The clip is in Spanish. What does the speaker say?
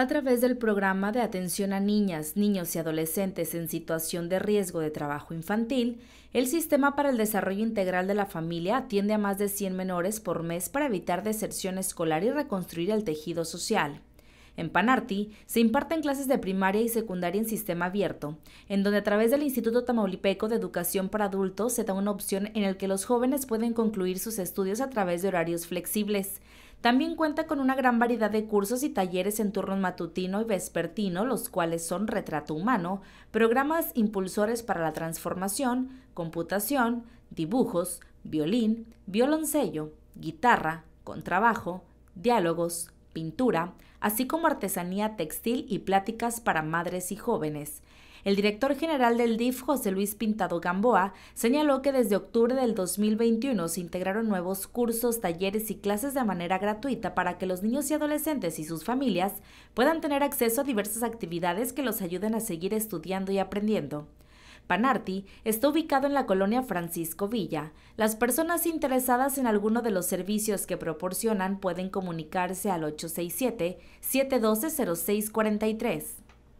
a través del programa de atención a niñas, niños y adolescentes en situación de riesgo de trabajo infantil, el Sistema para el Desarrollo Integral de la Familia atiende a más de 100 menores por mes para evitar deserción escolar y reconstruir el tejido social. En Panarti se imparten clases de primaria y secundaria en sistema abierto, en donde a través del Instituto Tamaulipeco de Educación para Adultos se da una opción en la que los jóvenes pueden concluir sus estudios a través de horarios flexibles. También cuenta con una gran variedad de cursos y talleres en turno matutino y vespertino, los cuales son retrato humano, programas impulsores para la transformación, computación, dibujos, violín, violoncello, guitarra, contrabajo, diálogos, pintura, así como artesanía textil y pláticas para madres y jóvenes. El director general del DIF, José Luis Pintado Gamboa, señaló que desde octubre del 2021 se integraron nuevos cursos, talleres y clases de manera gratuita para que los niños y adolescentes y sus familias puedan tener acceso a diversas actividades que los ayuden a seguir estudiando y aprendiendo. Panarti está ubicado en la colonia Francisco Villa. Las personas interesadas en alguno de los servicios que proporcionan pueden comunicarse al 867-712-0643.